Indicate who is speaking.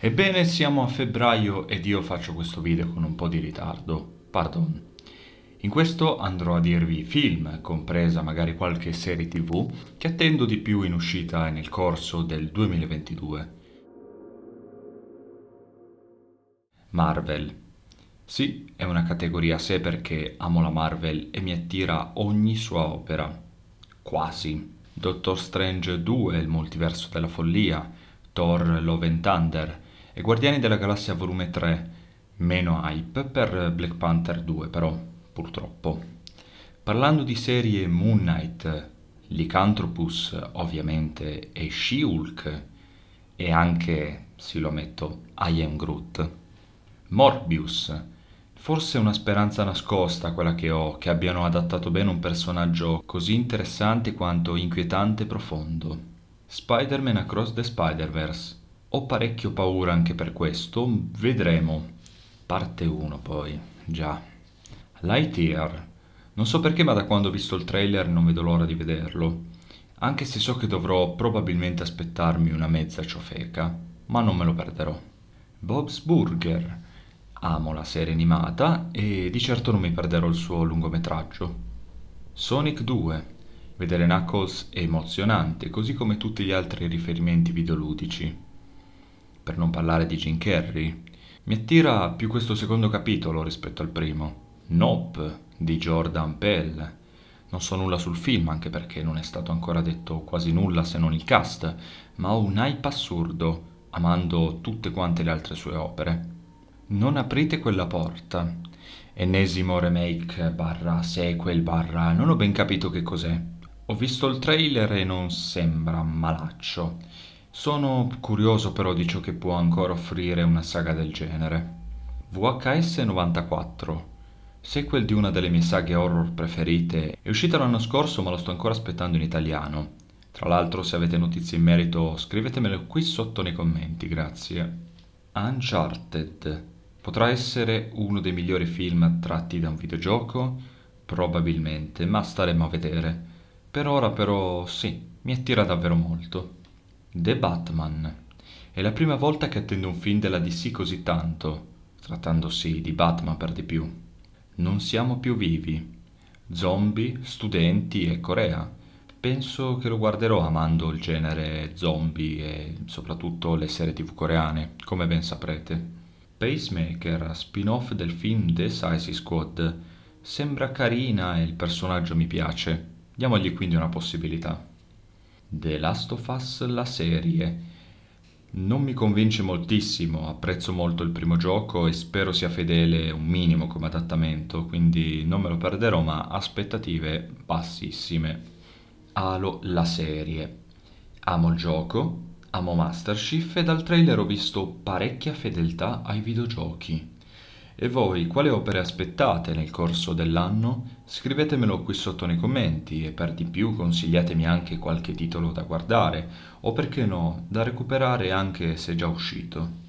Speaker 1: Ebbene, siamo a febbraio ed io faccio questo video con un po' di ritardo, pardon. In questo andrò a dirvi film, compresa magari qualche serie tv, che attendo di più in uscita nel corso del 2022. Marvel. Sì, è una categoria a sé perché amo la Marvel e mi attira ogni sua opera. Quasi. Doctor Strange 2, il multiverso della follia, Thor Love and Thunder, e Guardiani della Galassia volume 3, meno hype per Black Panther 2 però, purtroppo. Parlando di serie Moon Knight, Lycanthropus ovviamente e She-Hulk e anche, se lo ammetto, I Am Groot. Morbius, Forse una speranza nascosta quella che ho, che abbiano adattato bene un personaggio così interessante quanto inquietante e profondo. Spider-Man Across the Spider-Verse. Ho parecchio paura anche per questo, vedremo. Parte 1 poi, già. Lightyear. Non so perché ma da quando ho visto il trailer non vedo l'ora di vederlo. Anche se so che dovrò probabilmente aspettarmi una mezza ciofeca, ma non me lo perderò. Bob's Burger. Amo la serie animata e di certo non mi perderò il suo lungometraggio. Sonic 2. Vedere Knuckles è emozionante, così come tutti gli altri riferimenti videoludici per non parlare di Jim Carrey. Mi attira più questo secondo capitolo rispetto al primo. Nope di Jordan Pell. Non so nulla sul film, anche perché non è stato ancora detto quasi nulla se non il cast, ma ho un hype assurdo, amando tutte quante le altre sue opere. Non aprite quella porta. Ennesimo remake barra sequel barra non ho ben capito che cos'è. Ho visto il trailer e non sembra malaccio. Sono curioso però di ciò che può ancora offrire una saga del genere. VHS 94 sequel di una delle mie saghe horror preferite, è uscita l'anno scorso ma lo sto ancora aspettando in italiano. Tra l'altro se avete notizie in merito scrivetemelo qui sotto nei commenti, grazie. Uncharted potrà essere uno dei migliori film tratti da un videogioco? Probabilmente, ma staremo a vedere. Per ora però sì, mi attira davvero molto. The Batman. È la prima volta che attendo un film della DC così tanto, trattandosi di Batman per di più. Non siamo più vivi. Zombie, studenti e Corea. Penso che lo guarderò amando il genere zombie e soprattutto le serie tv coreane, come ben saprete. Pacemaker, spin-off del film The Size Squad. Sembra carina e il personaggio mi piace. Diamogli quindi una possibilità. The Last of Us la serie. Non mi convince moltissimo, apprezzo molto il primo gioco e spero sia fedele un minimo come adattamento, quindi non me lo perderò, ma aspettative bassissime. Alo la serie. Amo il gioco, amo Master Chief e dal trailer ho visto parecchia fedeltà ai videogiochi. E voi quale opere aspettate nel corso dell'anno? Scrivetemelo qui sotto nei commenti e per di più consigliatemi anche qualche titolo da guardare o perché no, da recuperare anche se già uscito.